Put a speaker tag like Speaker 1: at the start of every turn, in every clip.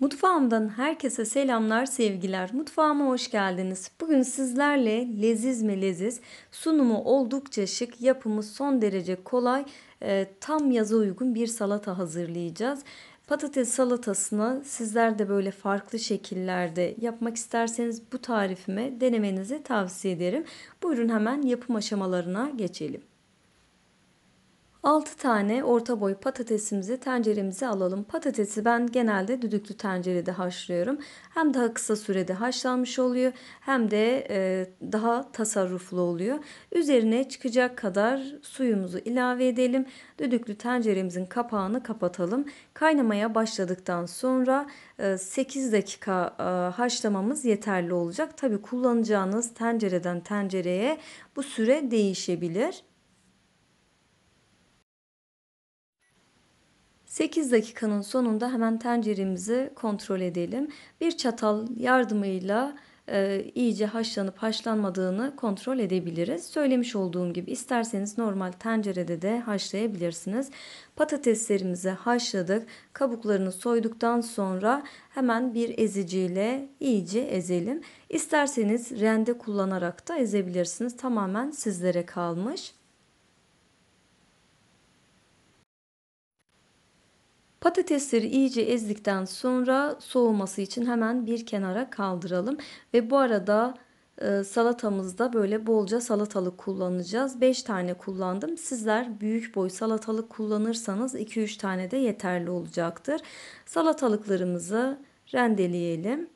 Speaker 1: Mutfağımdan herkese selamlar, sevgiler. Mutfağıma hoş geldiniz. Bugün sizlerle leziz mi leziz, sunumu oldukça şık, yapımı son derece kolay, e, tam yaza uygun bir salata hazırlayacağız. Patates salatasını sizler de böyle farklı şekillerde yapmak isterseniz bu tarifime denemenizi tavsiye ederim. Buyurun hemen yapım aşamalarına geçelim. 6 tane orta boy patatesimizi tenceremize alalım. Patatesi ben genelde düdüklü tencerede haşlıyorum. Hem daha kısa sürede haşlanmış oluyor hem de e, daha tasarruflu oluyor. Üzerine çıkacak kadar suyumuzu ilave edelim. Düdüklü tenceremizin kapağını kapatalım. Kaynamaya başladıktan sonra e, 8 dakika e, haşlamamız yeterli olacak. Tabi kullanacağınız tencereden tencereye bu süre değişebilir. 8 dakikanın sonunda hemen tenceremizi kontrol edelim. Bir çatal yardımıyla e, iyice haşlanıp haşlanmadığını kontrol edebiliriz. Söylemiş olduğum gibi isterseniz normal tencerede de haşlayabilirsiniz. Patateslerimizi haşladık. Kabuklarını soyduktan sonra hemen bir eziciyle iyice ezelim. İsterseniz rende kullanarak da ezebilirsiniz. Tamamen sizlere kalmış. Patatesleri iyice ezdikten sonra soğuması için hemen bir kenara kaldıralım. Ve bu arada e, salatamızda böyle bolca salatalık kullanacağız. 5 tane kullandım. Sizler büyük boy salatalık kullanırsanız 2-3 tane de yeterli olacaktır. Salatalıklarımızı rendeleyelim.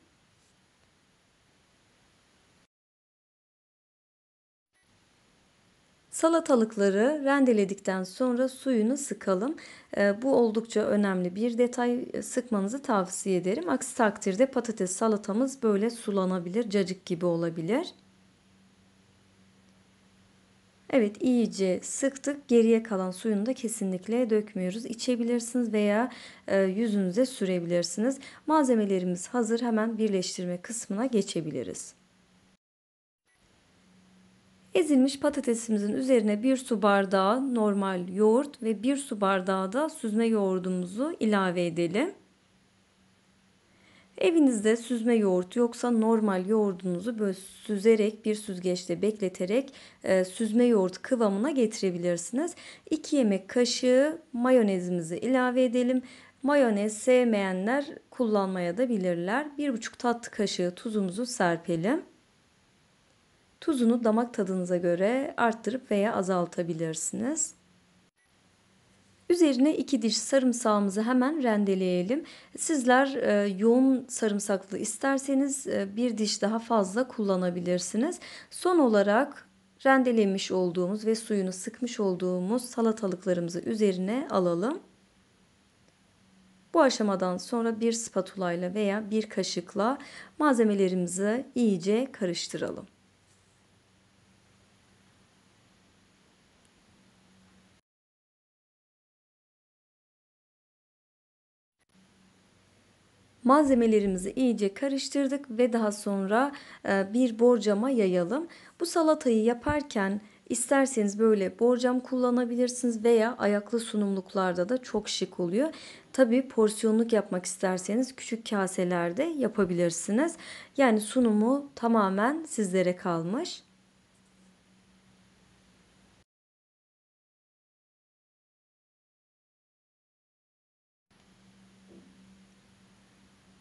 Speaker 1: Salatalıkları rendeledikten sonra suyunu sıkalım. Ee, bu oldukça önemli bir detay ee, sıkmanızı tavsiye ederim. Aksi takdirde patates salatamız böyle sulanabilir, cacık gibi olabilir. Evet iyice sıktık. Geriye kalan suyunu da kesinlikle dökmüyoruz. İçebilirsiniz veya e, yüzünüze sürebilirsiniz. Malzemelerimiz hazır. Hemen birleştirme kısmına geçebiliriz. Ezilmiş patatesimizin üzerine bir su bardağı normal yoğurt ve bir su bardağı da süzme yoğurdumuzu ilave edelim. Evinizde süzme yoğurt yoksa normal yoğurdunuzu böyle süzerek bir süzgeçte bekleterek e, süzme yoğurt kıvamına getirebilirsiniz. 2 yemek kaşığı mayonezimizi ilave edelim. Mayonez sevmeyenler kullanmaya da bilirler. 1,5 tatlı kaşığı tuzumuzu serpelim. Tuzunu damak tadınıza göre arttırıp veya azaltabilirsiniz. Üzerine iki diş sarımsağımızı hemen rendeleyelim. Sizler e, yoğun sarımsaklı isterseniz e, bir diş daha fazla kullanabilirsiniz. Son olarak rendelemiş olduğumuz ve suyunu sıkmış olduğumuz salatalıklarımızı üzerine alalım. Bu aşamadan sonra bir spatula ile veya bir kaşıkla malzemelerimizi iyice karıştıralım. Malzemelerimizi iyice karıştırdık ve daha sonra e, bir borcama yayalım. Bu salatayı yaparken isterseniz böyle borcam kullanabilirsiniz veya ayaklı sunumluklarda da çok şık oluyor. Tabi porsiyonluk yapmak isterseniz küçük kaselerde yapabilirsiniz. Yani sunumu tamamen sizlere kalmış.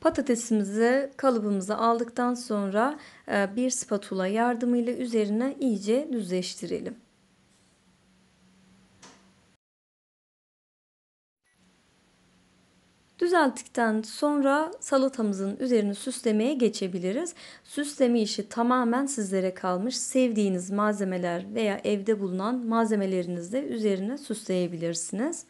Speaker 1: Patatesimizi kalıbımıza aldıktan sonra e, bir spatula yardımıyla üzerine iyice düzleştirelim. Düzelttikten sonra salatamızın üzerini süslemeye geçebiliriz. Süsleme işi tamamen sizlere kalmış. Sevdiğiniz malzemeler veya evde bulunan malzemelerinizle üzerine süsleyebilirsiniz.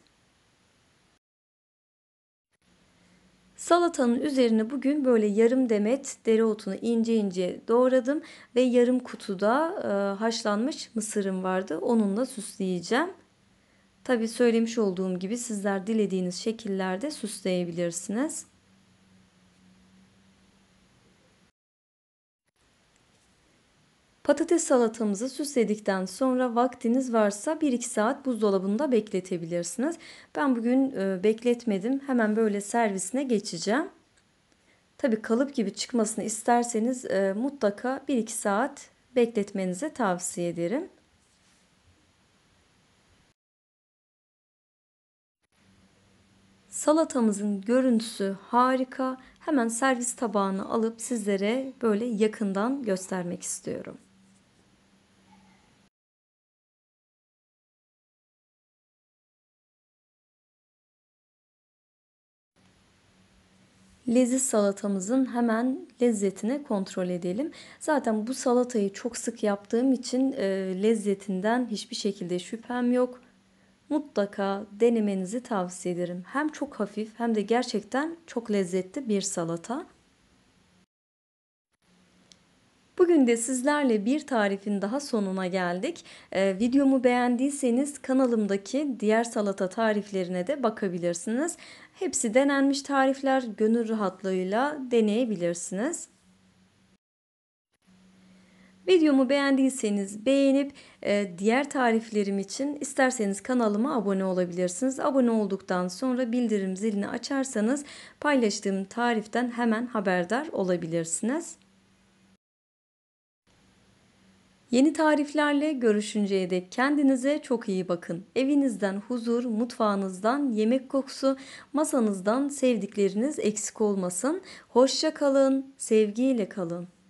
Speaker 1: Salatanın üzerine bugün böyle yarım demet dereotunu ince ince doğradım ve yarım kutuda e, haşlanmış mısırım vardı. Onunla süsleyeceğim. Tabi söylemiş olduğum gibi sizler dilediğiniz şekillerde süsleyebilirsiniz. Patates salatamızı süsledikten sonra vaktiniz varsa 1-2 saat buzdolabında bekletebilirsiniz. Ben bugün e, bekletmedim. Hemen böyle servisine geçeceğim. Tabi kalıp gibi çıkmasını isterseniz e, mutlaka 1-2 saat bekletmenize tavsiye ederim. Salatamızın görüntüsü harika. Hemen servis tabağını alıp sizlere böyle yakından göstermek istiyorum. leziz salatamızın hemen lezzetini kontrol edelim. Zaten bu salatayı çok sık yaptığım için e, lezzetinden hiçbir şekilde şüphem yok. Mutlaka denemenizi tavsiye ederim. Hem çok hafif hem de gerçekten çok lezzetli bir salata. Bugün de sizlerle bir tarifin daha sonuna geldik. Ee, videomu beğendiyseniz kanalımdaki diğer salata tariflerine de bakabilirsiniz. Hepsi denenmiş tarifler gönül rahatlığıyla deneyebilirsiniz. Videomu beğendiyseniz beğenip e, diğer tariflerim için isterseniz kanalıma abone olabilirsiniz. Abone olduktan sonra bildirim zilini açarsanız paylaştığım tariften hemen haberdar olabilirsiniz. Yeni tariflerle görüşünceye dek kendinize çok iyi bakın. Evinizden huzur, mutfağınızdan yemek kokusu, masanızdan sevdikleriniz eksik olmasın. Hoşça kalın, sevgiyle kalın.